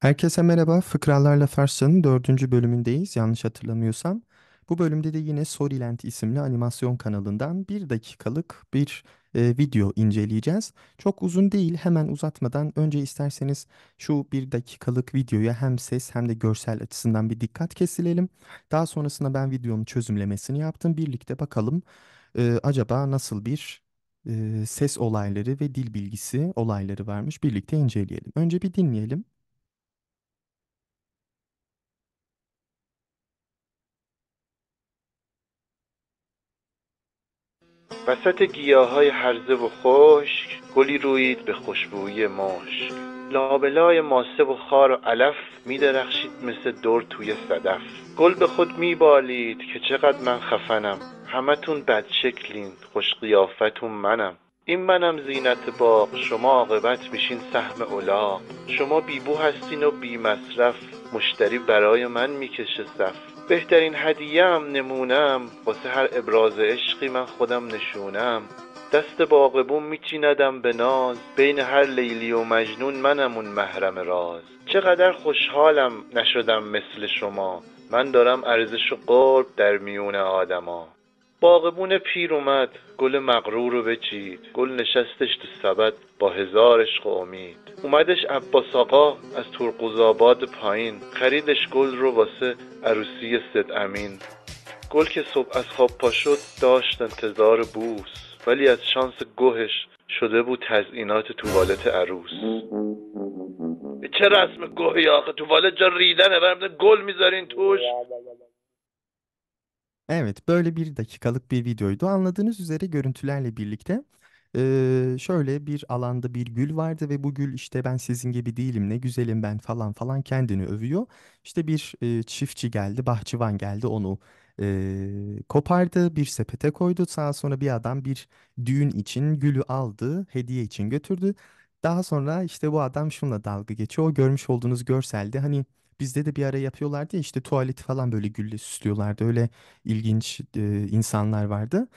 Herkese merhaba. Fıkralarla Farsça'nın dördüncü bölümündeyiz yanlış hatırlamıyorsam. Bu bölümde de yine Storyland isimli animasyon kanalından bir dakikalık bir e, video inceleyeceğiz. Çok uzun değil hemen uzatmadan önce isterseniz şu bir dakikalık videoya hem ses hem de görsel açısından bir dikkat kesilelim. Daha sonrasında ben videonun çözümlemesini yaptım. Birlikte bakalım e, acaba nasıl bir e, ses olayları ve dil bilgisi olayları varmış birlikte inceleyelim. Önce bir dinleyelim. وسط های هرزه و خشک گلی روید به خوشبویی مشک لابلای ماسه و خار و علف می درخشید مثل دور توی صدف گل به خود می بالید که چقدر من خفنم همتون بدشکلین خوش قیافتون منم این منم زینت باغ شما عاقبت میشین سهم اولاق شما بیبو هستین و بی مصرف مشتری برای من میکشه صف بهترین هدیه هم نمونم واسه هر ابراز عشقی من خودم نشونم دست باغبون میچیندم به ناز بین هر لیلی و مجنون منم اون محرم راز چقدر خوشحالم نشدم مثل شما من دارم ارزش و قرب در میون آدما باغبون پیر اومد گل مغرور رو بچید گل نشستش تو سبد با هزار عشق و امید اومدش عباس آقا از آباد پایین خریدش گل رو واسه عروسی صد امین گل که صبح از خواب پا شد داشت انتظار بوس ولی از شانس گوهش شده بود تزئینات توالت عروس چه رسم گوهی آخه توالت جا ریدنه برمده گل میذارین توش Evet böyle bir dakikalık bir videoydu. Anladığınız üzere görüntülerle birlikte Eee, şöyle bir alanda bir gül vardı ve bu gül işte ben sizin gibi değilim ne güzelim ben falan falan kendini övüyor. İşte bir eee, çiftçi geldi bahçıvan geldi onu eee, kopardı bir sepete koydu. Daha sonra bir adam bir düğün için gülü aldı hediye için götürdü. Daha sonra işte bu adam şunla dalga geçiyor. O görmüş olduğunuz görselde hani bizde de bir ara yapıyorlardı ya işte tuvaleti falan böyle gülle süslüyorlardı. Öyle ilginç eee, insanlar vardı.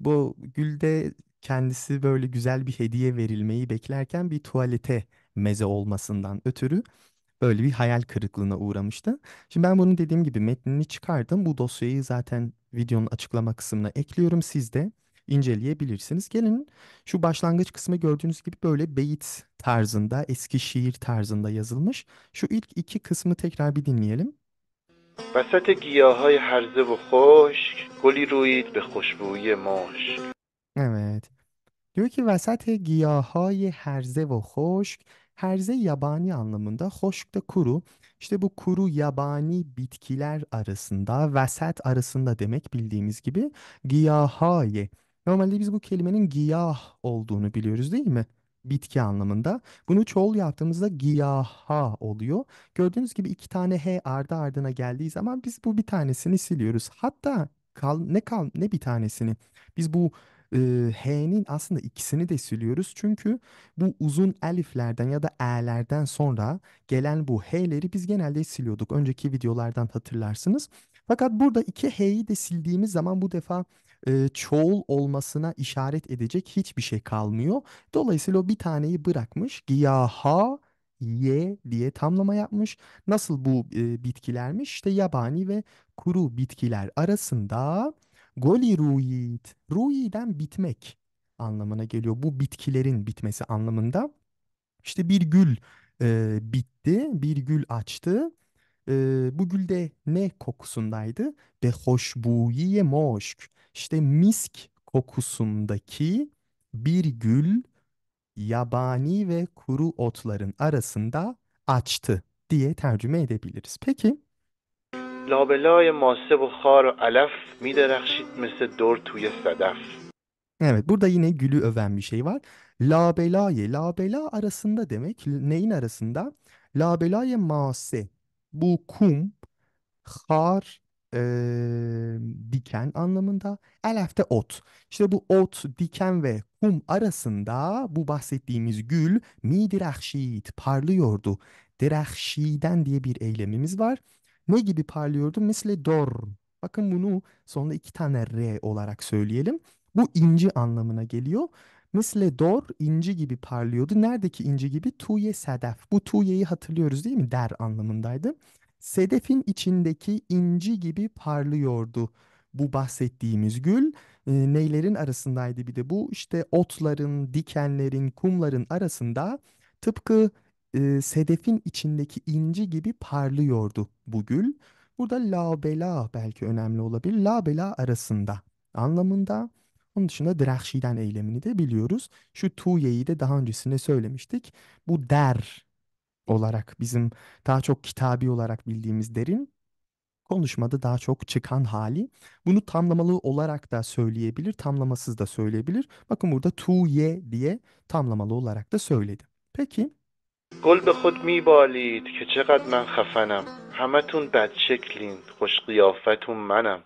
Bu gülde kendisi böyle güzel bir hediye verilmeyi beklerken bir tuvalete meze olmasından ötürü böyle bir hayal kırıklığına uğramıştı. Şimdi ben bunu dediğim gibi metnini çıkardım. Bu dosyayı zaten videonun açıklama kısmına ekliyorum. Siz de inceleyebilirsiniz. Gelin şu başlangıç kısmı gördüğünüz gibi böyle beyit tarzında, eski şiir tarzında yazılmış. Şu ilk iki kısmı tekrar bir dinleyelim. وسط گیاه های حرزه و خشک گلی رویید به خوشبویی مشک Evet. Diyor ki vesat های هرزه و خشک Herze yabani anlamında, hoşk da kuru. İşte bu kuru yabani bitkiler arasında, vesat arasında demek bildiğimiz gibi giyahaye. Normalde biz bu kelimenin giyah olduğunu biliyoruz değil mi? Bitki anlamında. Bunu çoğul yaptığımızda giyaha oluyor. Gördüğünüz gibi iki tane h ardı ardına geldiği zaman biz bu bir tanesini siliyoruz. Hatta kal, ne kal ne bir tanesini. Biz bu H'nin aslında ikisini de siliyoruz. Çünkü bu uzun eliflerden ya da E'lerden sonra gelen bu H'leri biz genelde siliyorduk. Önceki videolardan hatırlarsınız. Fakat burada iki H'yi de sildiğimiz zaman bu defa e, çoğul olmasına işaret edecek hiçbir şey kalmıyor. Dolayısıyla o bir taneyi bırakmış. Giyaha ye diye tamlama yapmış. Nasıl bu e, bitkilermiş? İşte yabani ve kuru bitkiler arasında Goli ruyit. Ruyiden bitmek anlamına geliyor. Bu bitkilerin bitmesi anlamında. İşte bir gül e, bitti, bir gül açtı. E, bu gül de ne kokusundaydı? Ve hoşbuyiye moşk. İşte misk kokusundaki bir gül yabani ve kuru otların arasında açtı diye tercüme edebiliriz. Peki لابلای ماسه و خار و علف میدرخشید مثل دور توی صدف. Evet burada yine gülü öven bir şey var. Labelayı, labela arasında demek neyin arasında? Labelaye mase, bu kum, har, e, diken anlamında. Elef ot. İşte bu ot, diken ve kum arasında bu bahsettiğimiz gül mi dirahşit, parlıyordu. Dirahşiden diye bir eylemimiz var. Ne gibi parlıyordu? Misli dor. Bakın bunu sonunda iki tane R olarak söyleyelim. Bu inci anlamına geliyor. Misle dor inci gibi parlıyordu. Neredeki inci gibi? Tuye sedef. Bu tuyeyi hatırlıyoruz değil mi? Der anlamındaydı. Sedefin içindeki inci gibi parlıyordu. Bu bahsettiğimiz gül e, neylerin arasındaydı bir de bu? işte otların, dikenlerin, kumların arasında tıpkı e, sedefin içindeki inci gibi parlıyordu bu gül. Burada labela belki önemli olabilir. Labela arasında anlamında. Onun dışında dirahşiden eylemini de biliyoruz. Şu tuye'yi de daha öncesinde söylemiştik. Bu der olarak bizim daha çok kitabi olarak bildiğimiz derin konuşmada daha çok çıkan hali. Bunu tamlamalı olarak da söyleyebilir, tamlamasız da söyleyebilir. Bakın burada tuye diye tamlamalı olarak da söyledi. Peki گل به خود میبالید که چقدر من خفنم همتون بدشکلین خوش قیافتون منم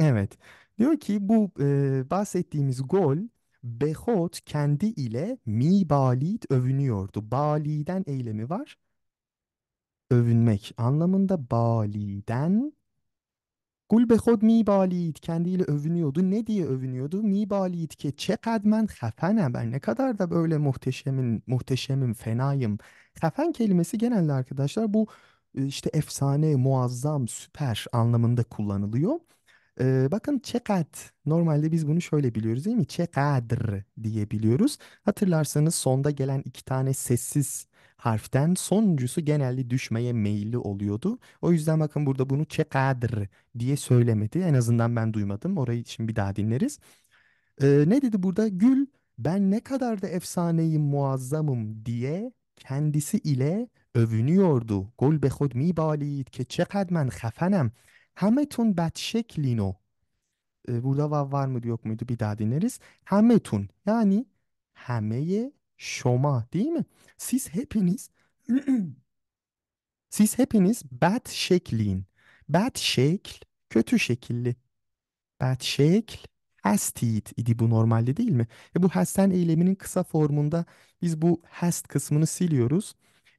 Evet. Diyor ki bu e, bahsettiğimiz gol Behot kendi ile mi balid övünüyordu. Baliden eylemi var. Övünmek anlamında baliden گل به خود میبالید kendiyle övünüyordu. Ne diye övünüyordu? Mibalid ki çekad men hafenem ben ne kadar da böyle muhteşemin, muhteşemim, fenayım. Hafen kelimesi genelde arkadaşlar bu işte efsane, muazzam, süper anlamında kullanılıyor. Ee, bakın çekat. Normalde biz bunu şöyle biliyoruz değil mi? Çekadr diye biliyoruz. Hatırlarsanız sonda gelen iki tane sessiz harften sonuncusu genelde düşmeye meyilli oluyordu. O yüzden bakın burada bunu çekadr diye söylemedi. En azından ben duymadım. Orayı şimdi bir daha dinleriz. Ee, ne dedi burada? Gül ben ne kadar da efsaneyim muazzamım diye kendisi ile övünüyordu. Gol behod mi balid ki çekad men hafenem. همتون بدشکلینو ee, burada vav var mıydı yok muydu bir daha dinleriz. Hametun yani hameye şoma değil mi? Siz hepiniz siz hepiniz bad şeklin. Bad şekl kötü şekilli. Bad şekl hastit idi bu normalde değil mi? E bu hasten eyleminin kısa formunda biz bu hast kısmını siliyoruz.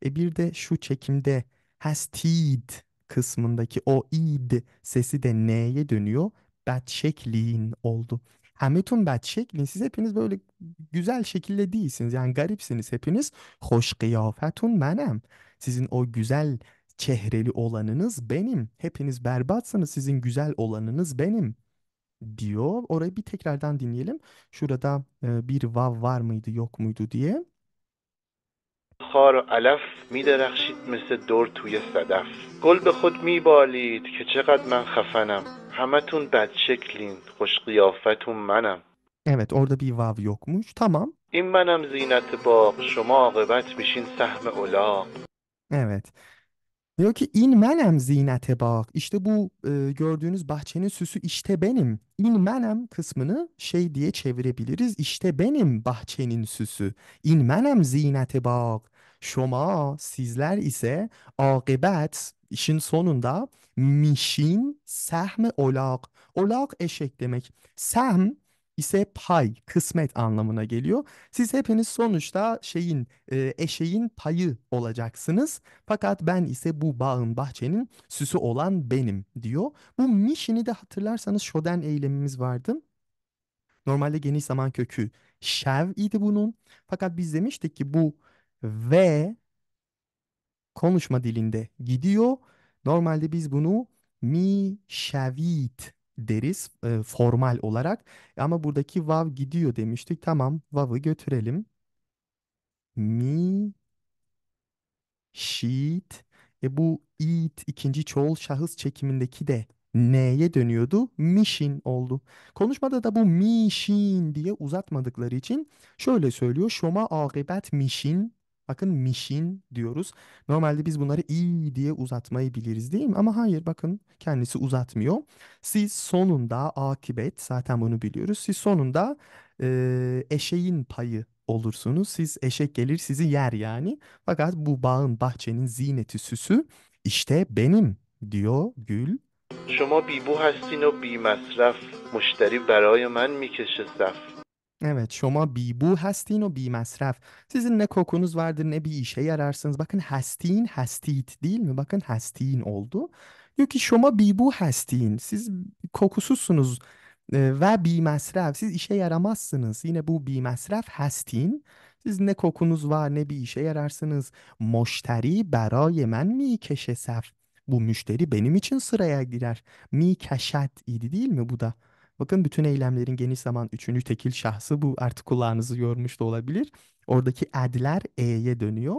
E bir de şu çekimde hastit kısmındaki o id sesi de n'ye dönüyor. Batşekliğin oldu. Hamletun Batşeklin siz hepiniz böyle güzel şekilde değilsiniz. Yani garipsiniz hepiniz. Hoş kıyafetun menem. Sizin o güzel çehreli olanınız benim. Hepiniz berbatsınız. Sizin güzel olanınız benim diyor. Orayı bir tekrardan dinleyelim. Şurada e, bir vav var mıydı yok muydu diye. خار و علف می درخشید مثل دور توی صدف گل به خود می بالید که چقدر من خفنم همتون شکلین خوش قیافتون منم Evet orada bir vav yokmuş. Tamam. این منم زینت باغ شما عاقبت میشین سهم اولاق Evet. Diyor ki in menem zinete bak. İşte bu e, gördüğünüz bahçenin süsü işte benim. İn menem kısmını şey diye çevirebiliriz. İşte benim bahçenin süsü. İn menem zinete bak. şoma sizler ise akıbet işin sonunda mişin sehm olak. Olak eşek demek. Sehm ise pay, kısmet anlamına geliyor. Siz hepiniz sonuçta şeyin, e, eşeğin payı olacaksınız. Fakat ben ise bu bağın, bahçenin süsü olan benim diyor. Bu mişini de hatırlarsanız şoden eylemimiz vardı. Normalde geniş zaman kökü şev idi bunun. Fakat biz demiştik ki bu ve konuşma dilinde gidiyor. Normalde biz bunu mi şavit deriz e, formal olarak. Ama buradaki vav gidiyor demiştik. Tamam vav'ı götürelim. Mi şit. E bu it ikinci çoğul şahıs çekimindeki de n'ye dönüyordu. Mişin oldu. Konuşmada da bu mişin diye uzatmadıkları için şöyle söylüyor. Şoma akibet mişin Bakın mişin diyoruz. Normalde biz bunları i diye uzatmayı biliriz değil mi? Ama hayır bakın kendisi uzatmıyor. Siz sonunda akibet zaten bunu biliyoruz. Siz sonunda e, eşeğin payı olursunuz. Siz eşek gelir sizi yer yani. Fakat bu bağın bahçenin zineti süsü işte benim diyor gül. شما بیبو هستین و بی مصرف مشتری برای من میکشه صف Evet, şoma شما bu هستین o بی مصرف. Sizin ne kokunuz vardır ne bir işe yararsınız. Bakın هستین هستید değil mi? Bakın هستین oldu. Diyor ki شما bu هستین. Siz kokusuzsunuz e, ve بی مصرف. Siz işe yaramazsınız. Yine bu بی مصرف هستین. Siz ne kokunuz var ne bir işe yararsınız. مشتری برای من میکشه صف. Bu müşteri benim için sıraya girer. Mikeşet idi değil mi bu da? Bakın bütün eylemlerin geniş zaman üçüncü tekil şahsı bu artık kulağınızı yormuş da olabilir. Oradaki adler e'ye dönüyor.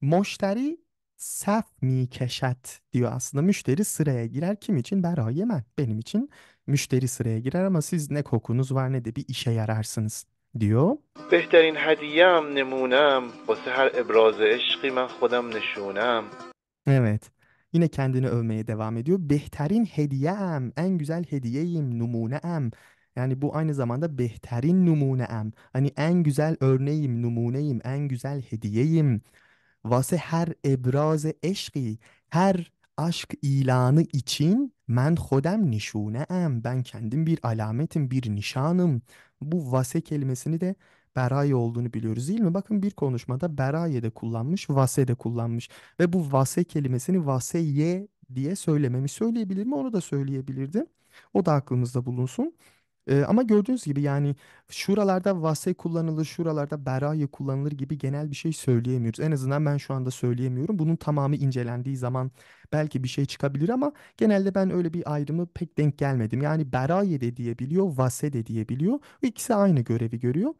Müşteri saf mi keşet diyor aslında. Müşteri sıraya girer. Kim için? Berha Yemen. Benim için müşteri sıraya girer ama siz ne kokunuz var ne de bir işe yararsınız diyor. بهترین هدیه‌ام نمونم واسه هر ابراز عشقی من خودم Evet. Yine kendini övmeye devam ediyor. Behterin hediyem, en güzel hediyeyim, numuneem. Yani bu aynı zamanda behterin numuneem. Hani en güzel örneğim, numuneyim, en güzel hediyeyim. Vase her ebraze eşki, her aşk ilanı için men hodem nişuneem. Ben kendim bir alametim, bir nişanım. Bu vase kelimesini de beraye olduğunu biliyoruz değil mi? Bakın bir konuşmada beraye de kullanmış, vase de kullanmış ve bu vase kelimesini vaseye diye söylememi söyleyebilir mi? Onu da söyleyebilirdi. O da aklımızda bulunsun. Ee, ama gördüğünüz gibi yani şuralarda vase kullanılır, şuralarda beraye kullanılır gibi genel bir şey söyleyemiyoruz. En azından ben şu anda söyleyemiyorum. Bunun tamamı incelendiği zaman belki bir şey çıkabilir ama genelde ben öyle bir ayrımı pek denk gelmedim. Yani beraye de diyebiliyor, vase de diyebiliyor. İkisi aynı görevi görüyor.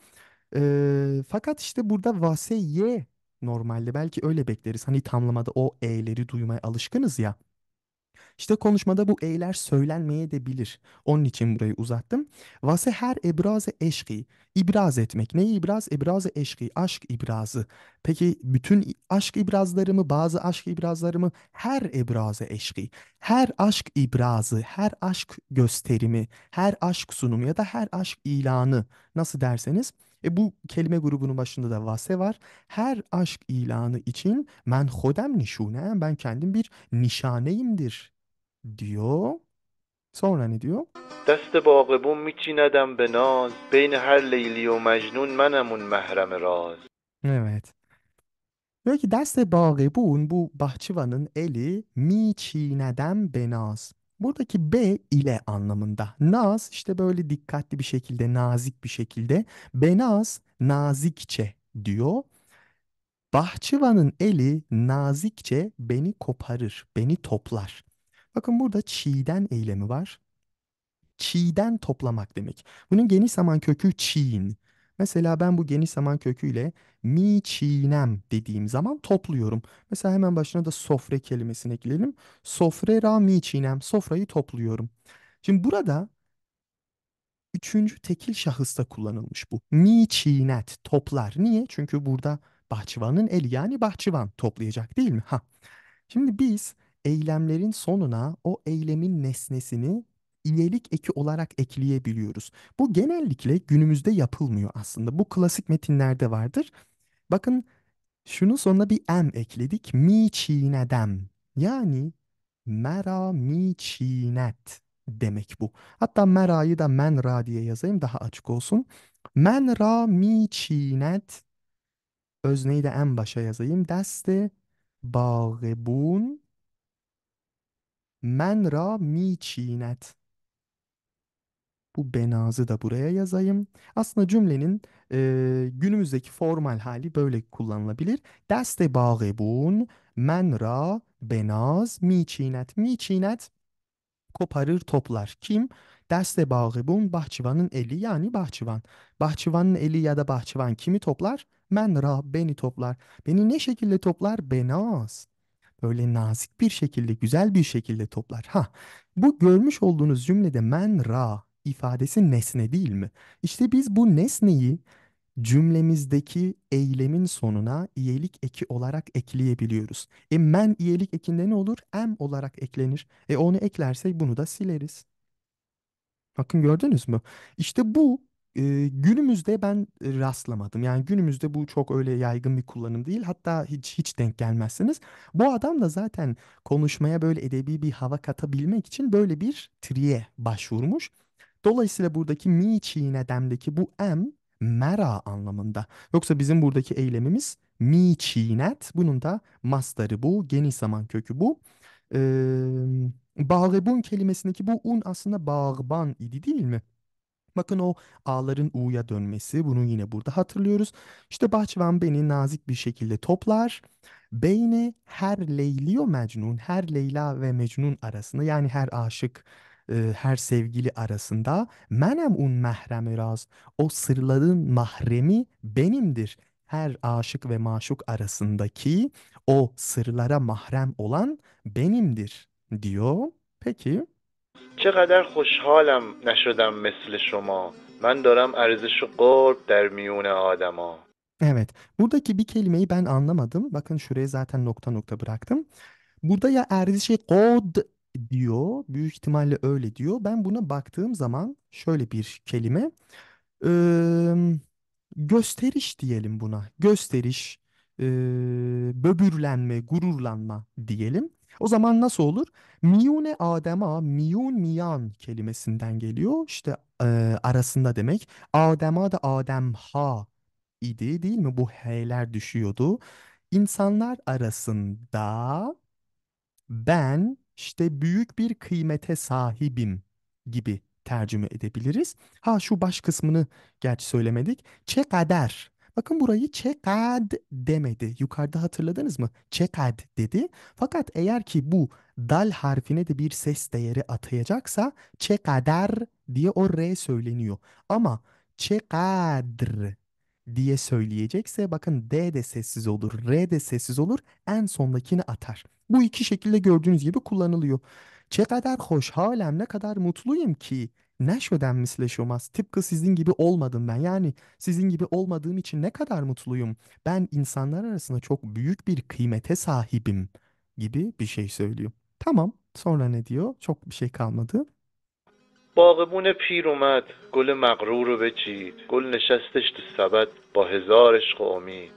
Ee, fakat işte burada vase normalde belki öyle bekleriz. Hani tamlamada o e'leri duymaya alışkınız ya. İşte konuşmada bu eyler söylenmeye de bilir. Onun için burayı uzattım. Vase her ebraze eşki. İbraz etmek. Neyi ibraz? Ebraze eşki. Aşk ibrazı. Peki bütün aşk ibrazları mı? Bazı aşk ibrazları mı? Her ebraze eşki. Her aşk ibrazı, her aşk gösterimi, her aşk sunumu ya da her aşk ilanı. Nasıl derseniz e bu kelime grubunun başında da vase var. Her aşk ilanı için men hodem nişune ben kendim bir nişaneyimdir diyor. Sonra ne diyor? دست باغبون میچیندم به ناز بین هر لیلی و مجنون منم اون محرم راز Evet. Diyor ki دست باغبون bu bahçıvanın eli mi çiğnedem benaz. Buradaki B ile anlamında. Naz işte böyle dikkatli bir şekilde, nazik bir şekilde. Benaz nazikçe diyor. Bahçıvanın eli nazikçe beni koparır, beni toplar. Bakın burada çiğden eylemi var. Çiğden toplamak demek. Bunun geniş zaman kökü çiğin. Mesela ben bu geniş zaman köküyle mi çiğnem dediğim zaman topluyorum. Mesela hemen başına da sofre kelimesini ekleyelim. Sofre ra mi çiğnem. Sofrayı topluyorum. Şimdi burada üçüncü tekil şahısta kullanılmış bu. Mi çiğnet toplar. Niye? Çünkü burada bahçıvanın eli yani bahçıvan toplayacak değil mi? Ha. Şimdi biz eylemlerin sonuna o eylemin nesnesini iyelik eki olarak ekleyebiliyoruz. Bu genellikle günümüzde yapılmıyor aslında. Bu klasik metinlerde vardır. Bakın şunu sonuna bir m ekledik. Mi çiğnedem. Yani mera mi çiğnet demek bu. Hatta mera'yı da menra diye yazayım daha açık olsun. Men ra mi çiğnet. Özneyi de en başa yazayım. Deste bağıbun. Men ra mi çiğnet. Bu benazı da buraya yazayım. Aslında cümlenin e, günümüzdeki formal hali böyle kullanılabilir. Deste bağibun men ra benaz mi çiğnet. Mi çiğnet koparır toplar. Kim? Deste bağibun bahçıvanın eli yani bahçıvan. Bahçıvanın eli ya da bahçıvan kimi toplar? Men ra beni toplar. Beni ne şekilde toplar? Benaz böyle nazik bir şekilde, güzel bir şekilde toplar. Ha, bu görmüş olduğunuz cümlede men ra ifadesi nesne değil mi? İşte biz bu nesneyi cümlemizdeki eylemin sonuna iyilik eki olarak ekleyebiliyoruz. E men iyilik ekinde ne olur? Em olarak eklenir. E onu eklersek bunu da sileriz. Bakın gördünüz mü? İşte bu e, günümüzde ben rastlamadım. Yani günümüzde bu çok öyle yaygın bir kullanım değil. Hatta hiç hiç denk gelmezsiniz. Bu adam da zaten konuşmaya böyle edebi bir hava katabilmek için böyle bir triye başvurmuş. Dolayısıyla buradaki mi çiğnedemdeki bu m mera anlamında. Yoksa bizim buradaki eylemimiz mi çiğnet. Bunun da mastarı bu. Geniş zaman kökü bu. Ee, bağribun kelimesindeki bu un aslında bağban idi değil mi? Bakın o ağların u'ya dönmesi bunu yine burada hatırlıyoruz. İşte bahçıvan beni nazik bir şekilde toplar. Beyni her leyliyo mecnun, her Leyla ve Mecnun arasında yani her aşık e, her sevgili arasında menem un mehremi raz o sırların mahremi benimdir. Her aşık ve maşuk arasındaki o sırlara mahrem olan benimdir diyor. Peki. چقدر خوشحالم نشدم مثل شما من دارم ارزش قرب در میون آدما Evet, buradaki bir kelimeyi ben anlamadım. Bakın şuraya zaten nokta nokta bıraktım. Burada ya erdişi kod diyor. Büyük ihtimalle öyle diyor. Ben buna baktığım zaman şöyle bir kelime. Ee, gösteriş diyelim buna. Gösteriş, e, böbürlenme, gururlanma diyelim. O zaman nasıl olur? Miyune adema, miyun miyan kelimesinden geliyor. İşte e, arasında demek. Adema da Adem ha idi değil mi? Bu h'ler düşüyordu. İnsanlar arasında ben işte büyük bir kıymete sahibim gibi tercüme edebiliriz. Ha şu baş kısmını gerçi söylemedik. Çekader. Bakın burayı çekad demedi. Yukarıda hatırladınız mı? Çekad dedi. Fakat eğer ki bu dal harfine de bir ses değeri atayacaksa çekader diye o r söyleniyor. Ama çekadr diye söyleyecekse bakın D de sessiz olur, R de sessiz olur, en sondakini atar. Bu iki şekilde gördüğünüz gibi kullanılıyor. Çe kadar hoş hoşhalem ne kadar mutluyum ki ne şöden misleşomaz. Tıpkı sizin gibi olmadım ben. Yani sizin gibi olmadığım için ne kadar mutluyum. Ben insanlar arasında çok büyük bir kıymete sahibim gibi bir şey söylüyor. Tamam sonra ne diyor? Çok bir şey kalmadı. باغبون پیر اومد گل مغرور رو بچید گل نشستش تو سبد با هزار عشق و امید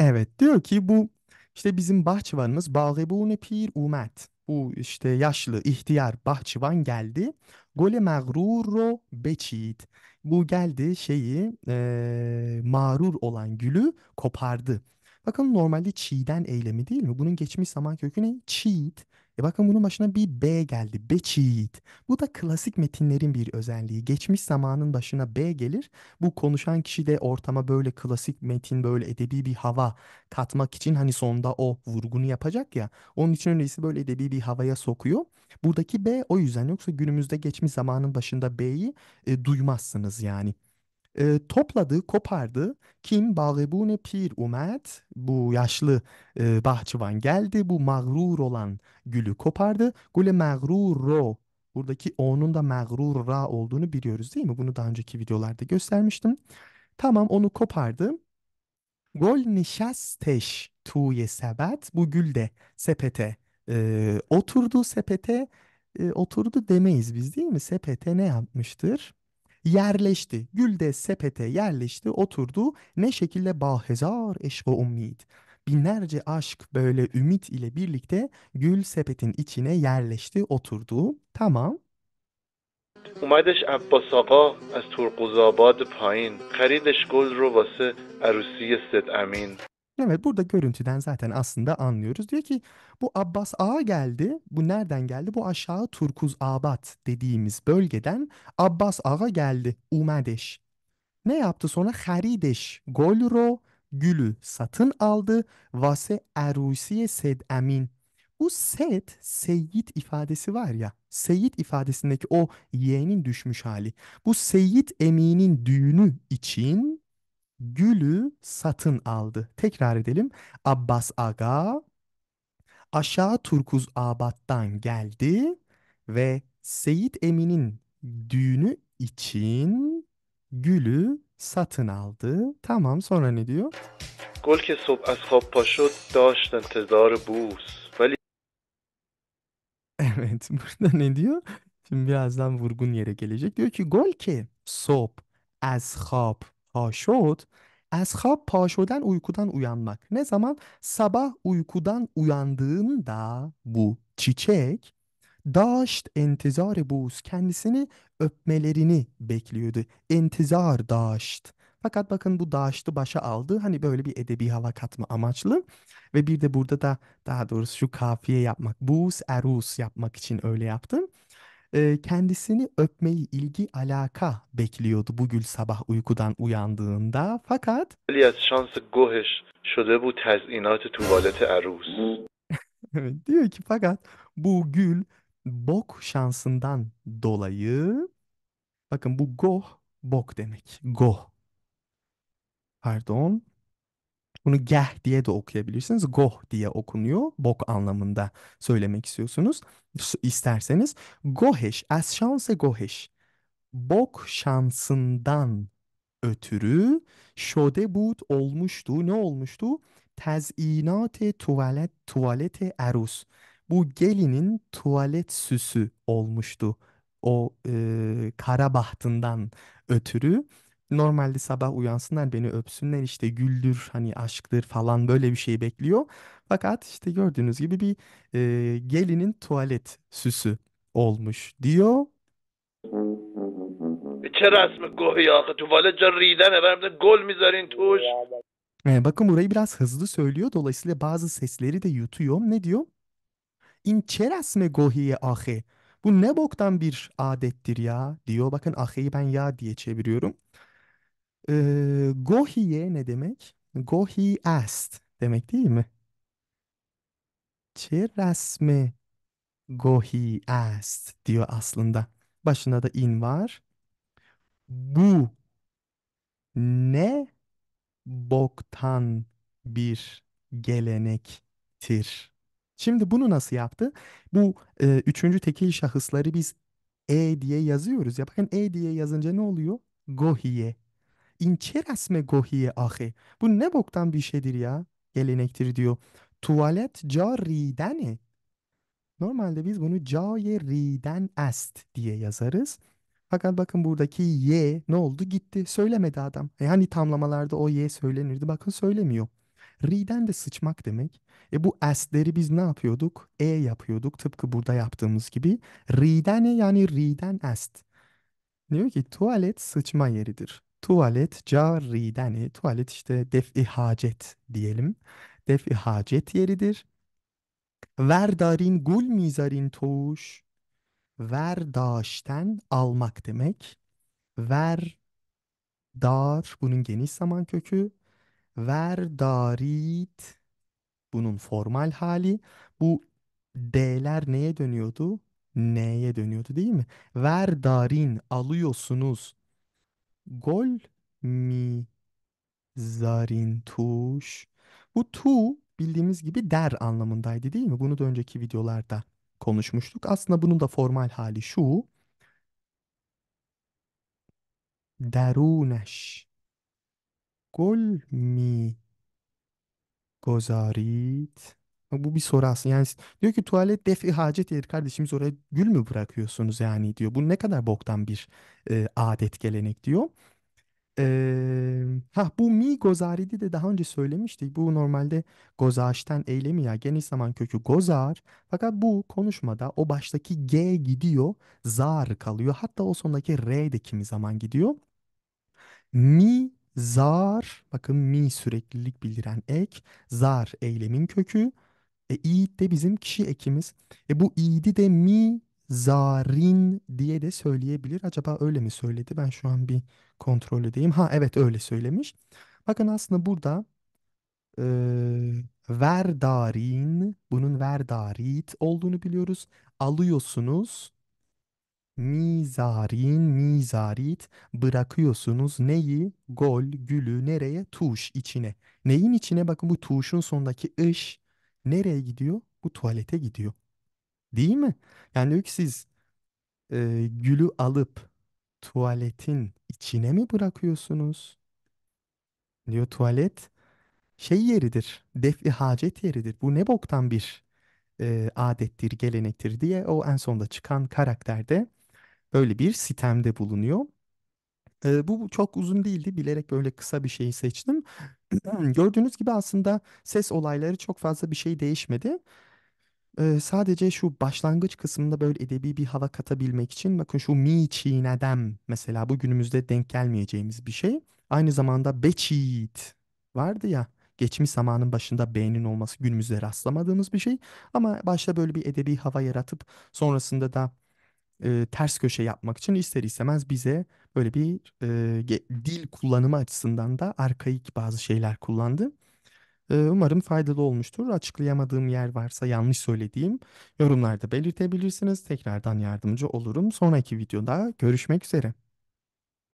Evet diyor ki bu işte bizim bahçıvanımız باغبون پیر اومد. Bu işte yaşlı ihtiyar bahçıvan geldi. مغرور رو بچید. Bu geldi şeyi e, mağrur olan gülü kopardı. Bakın normalde çiğden eylemi değil mi? Bunun geçmiş zaman kökü ne? Cheat. E bakın bunun başına bir B geldi. Beçit. Bu da klasik metinlerin bir özelliği. Geçmiş zamanın başına B gelir. Bu konuşan kişi de ortama böyle klasik metin, böyle edebi bir hava katmak için hani sonda o vurgunu yapacak ya. Onun için öyleyse böyle edebi bir havaya sokuyor. Buradaki B o yüzden yoksa günümüzde geçmiş zamanın başında B'yi e, duymazsınız yani topladı, kopardı. Kim bağlebune pir umet, bu yaşlı e, bahçıvan geldi, bu mağrur olan gülü kopardı. Gule ro, buradaki o'nun da mağrur ra olduğunu biliyoruz değil mi? Bunu daha önceki videolarda göstermiştim. Tamam onu kopardı. Gol nişasteş tuye sebet, bu gül de sepete e, oturdu, sepete e, oturdu demeyiz biz değil mi? Sepete ne yapmıştır? yerleşti. Gül de sepete yerleşti, oturdu. Ne şekilde bahezar eşk ve ummid. Binlerce aşk böyle ümit ile birlikte gül sepetin içine yerleşti, oturdu. Tamam. اومدش عباس آقا از ترقوز آباد پایین خریدش گل رو واسه عروسی ست امین Evet burada görüntüden zaten aslında anlıyoruz. Diyor ki bu Abbas Ağa geldi. Bu nereden geldi? Bu aşağı Turkuz Abad dediğimiz bölgeden Abbas Ağa geldi. Umadeş. Ne yaptı sonra? Harideş, Golro, Gül'ü satın aldı. Vase Erusiye sedemin Bu Sed, seyit ifadesi var ya. Seyyid ifadesindeki o yeğenin düşmüş hali. Bu seyit Emin'in düğünü için gülü satın aldı. Tekrar edelim. Abbas Aga aşağı Turkuz Abad'dan geldi ve Seyit Emin'in düğünü için gülü satın aldı. Tamam sonra ne diyor? گل که صبح از خواب پا شد داشت انتظار بوس ولی Evet burada ne diyor? Şimdi birazdan vurgun yere gelecek. Diyor ki gol ki sob az خواب şod Ashab paşodan uykudan uyanmak. Ne zaman? Sabah uykudan uyandığında bu çiçek daşt entizar buz kendisini öpmelerini bekliyordu. Entizar daşt. Fakat bakın bu daştı başa aldı. Hani böyle bir edebi hava katma amaçlı. Ve bir de burada da daha doğrusu şu kafiye yapmak. Buz erus yapmak için öyle yaptım e, kendisini öpmeyi, ilgi, alaka bekliyordu bu gül sabah uykudan uyandığında. Fakat ولی از شانس گوهش شده بود تزئینات توالت عروس diyor ki fakat bu gül bok şansından dolayı bakın bu goh bok demek. Goh. Pardon. Bunu geh diye de okuyabilirsiniz. Goh diye okunuyor. Bok anlamında söylemek istiyorsunuz. İsterseniz Goheş, es şanse goheş. Bok şansından ötürü şode bud olmuştu. Ne olmuştu? Tezinate tuvalet tuvalete erus. Bu gelinin tuvalet süsü olmuştu. O e, kara bahtından ötürü Normalde sabah uyansınlar beni öpsünler işte güldür hani aşktır falan böyle bir şey bekliyor. Fakat işte gördüğünüz gibi bir e, gelinin tuvalet süsü olmuş diyor. چه رسم گاهی آخه تو والا جا ریدنه برم گل bakın burayı biraz hızlı söylüyor. Dolayısıyla bazı sesleri de yutuyor. Ne diyor? İnçeras me gohiye ahe. Bu ne boktan bir adettir ya diyor. Bakın aheyi ben ya diye çeviriyorum. Ee, Gohiye ne demek? Gohi est demek değil mi? Çe resmi Gohi est diyor aslında. Başına da in var. Bu ne boktan bir gelenektir. Şimdi bunu nasıl yaptı? Bu e, üçüncü tekil şahısları biz e diye yazıyoruz ya. Bakın e diye yazınca ne oluyor? Gohiye İn çe resme gohiye ahi. Bu ne boktan bir şeydir ya. Gelenektir diyor. Tuvalet cariden. E. Normalde biz bunu cahye riden est diye yazarız. Fakat bakın buradaki ye ne oldu gitti söylemedi adam. Yani e, hani tamlamalarda o ye söylenirdi bakın söylemiyor. Riden de sıçmak demek. E bu esleri biz ne yapıyorduk? E yapıyorduk tıpkı burada yaptığımız gibi. Riden e, yani riden est. Diyor ki tuvalet sıçma yeridir. Tuvalet cariden. E, tuvalet işte def-i hacet diyelim. Def-i hacet yeridir. Verdarin gul mizarin toğuş. Verdaşten almak demek. Ver dar bunun geniş zaman kökü. Verdarit bunun formal hali. Bu D'ler neye dönüyordu? N'ye dönüyordu değil mi? Verdarin alıyorsunuz Gol mi zarin Bu tu bildiğimiz gibi der anlamındaydı değil mi? Bunu da önceki videolarda konuşmuştuk. Aslında bunun da formal hali şu. Derunş. Gol mi gozarit? Bu bir soru aslında. Yani diyor ki tuvalet defi hacet eder kardeşimiz oraya gül mü bırakıyorsunuz yani diyor. Bu ne kadar boktan bir e, adet gelenek diyor. Ee, ha bu mi gozaridi de daha önce söylemiştik. Bu normalde gozaşten eylemi ya geniş zaman kökü gozar. Fakat bu konuşmada o baştaki g gidiyor, zar kalıyor. Hatta o sondaki r de kimi zaman gidiyor. Mi zar bakın mi süreklilik bildiren ek, zar eylemin kökü. E iyi de bizim kişi ekimiz. E bu iydi de mi zarin diye de söyleyebilir. Acaba öyle mi söyledi? Ben şu an bir kontrol edeyim. Ha evet öyle söylemiş. Bakın aslında burada e, verdarin, bunun verdarit olduğunu biliyoruz. Alıyorsunuz. Mizarin, mizarit bırakıyorsunuz neyi? Gol, gülü nereye? Tuş içine. Neyin içine? Bakın bu tuşun sondaki ış Nereye gidiyor? Bu tuvalete gidiyor. Değil mi? Yani diyor ki siz e, gülü alıp tuvaletin içine mi bırakıyorsunuz? Diyor tuvalet şey yeridir. Defi hacet yeridir. Bu ne boktan bir e, adettir, gelenektir diye o en sonda çıkan karakterde böyle bir sitemde bulunuyor. E, bu çok uzun değildi. Bilerek böyle kısa bir şeyi seçtim. Gördüğünüz gibi aslında ses olayları çok fazla bir şey değişmedi. E, sadece şu başlangıç kısmında böyle edebi bir hava katabilmek için bakın şu mi çiğnedem mesela bu günümüzde denk gelmeyeceğimiz bir şey. Aynı zamanda beçiğit vardı ya geçmiş zamanın başında B'nin olması günümüzde rastlamadığımız bir şey. Ama başta böyle bir edebi hava yaratıp sonrasında da e, ters köşe yapmak için ister istemez bize böyle bir e, dil kullanımı açısından da arkaik bazı şeyler kullandı. E, umarım faydalı olmuştur. Açıklayamadığım yer varsa yanlış söylediğim yorumlarda belirtebilirsiniz. Tekrardan yardımcı olurum. Sonraki videoda görüşmek üzere.